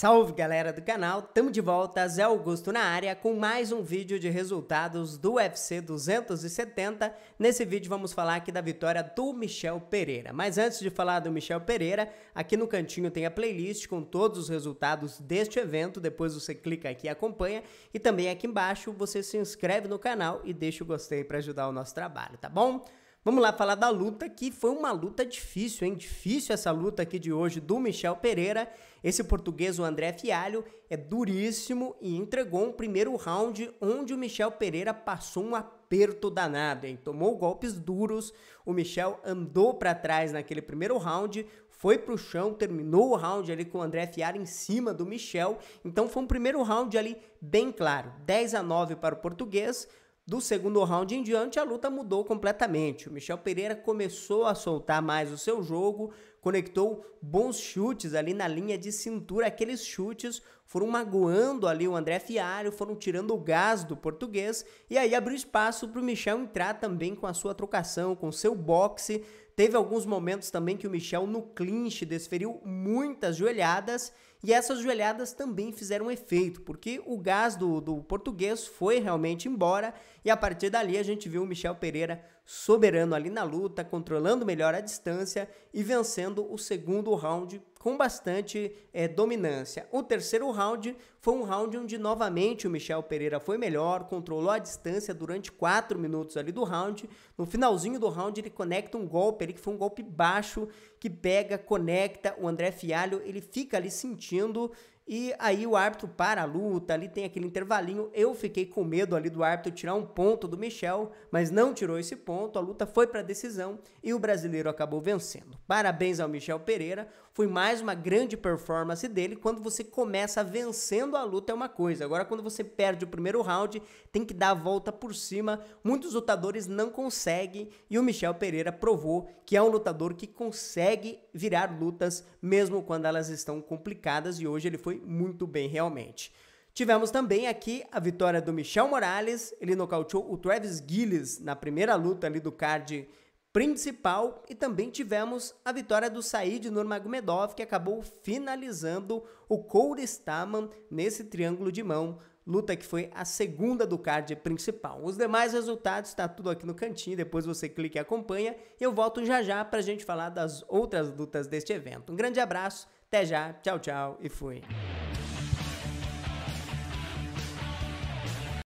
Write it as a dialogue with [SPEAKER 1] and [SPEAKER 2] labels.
[SPEAKER 1] Salve galera do canal, tamo de volta, Zé Augusto na área com mais um vídeo de resultados do UFC 270. Nesse vídeo vamos falar aqui da vitória do Michel Pereira. Mas antes de falar do Michel Pereira, aqui no cantinho tem a playlist com todos os resultados deste evento, depois você clica aqui e acompanha. E também aqui embaixo você se inscreve no canal e deixa o gostei para ajudar o nosso trabalho, tá bom? Vamos lá falar da luta que foi uma luta difícil, hein? Difícil essa luta aqui de hoje do Michel Pereira. Esse português, o André Fialho, é duríssimo e entregou um primeiro round onde o Michel Pereira passou um aperto danado, hein? Tomou golpes duros. O Michel andou para trás naquele primeiro round, foi pro chão, terminou o round ali com o André Fialho em cima do Michel. Então foi um primeiro round ali bem claro, 10 a 9 para o português. Do segundo round em diante, a luta mudou completamente. O Michel Pereira começou a soltar mais o seu jogo, conectou bons chutes ali na linha de cintura. Aqueles chutes foram magoando ali o André Fiário, foram tirando o gás do português e aí abriu espaço para o Michel entrar também com a sua trocação, com seu boxe. Teve alguns momentos também que o Michel no clinch desferiu muitas joelhadas e essas joelhadas também fizeram efeito, porque o gás do, do português foi realmente embora e a partir dali a gente viu o Michel Pereira soberano ali na luta, controlando melhor a distância e vencendo o segundo round com bastante é, dominância. O terceiro round foi um round onde novamente o Michel Pereira foi melhor, controlou a distância durante quatro minutos ali do round. No finalzinho do round ele conecta um golpe ali que foi um golpe baixo que pega, conecta o André Fialho, ele fica ali sentindo e aí o árbitro para a luta, ali tem aquele intervalinho. Eu fiquei com medo ali do árbitro tirar um ponto do Michel, mas não tirou esse ponto. A luta foi para decisão e o brasileiro acabou vencendo. Parabéns ao Michel Pereira, foi mais mais uma grande performance dele. Quando você começa vencendo a luta é uma coisa. Agora, quando você perde o primeiro round, tem que dar a volta por cima. Muitos lutadores não conseguem e o Michel Pereira provou que é um lutador que consegue virar lutas mesmo quando elas estão complicadas e hoje ele foi muito bem realmente. Tivemos também aqui a vitória do Michel Morales, ele nocauteou o Travis Gillis na primeira luta ali do card principal e também tivemos a vitória do Said Nurmagomedov, que acabou finalizando o Cole Staman nesse triângulo de mão, luta que foi a segunda do card principal. Os demais resultados está tudo aqui no cantinho, depois você clica e acompanha. Eu volto já já para a gente falar das outras lutas deste evento. Um grande abraço, até já, tchau, tchau e fui.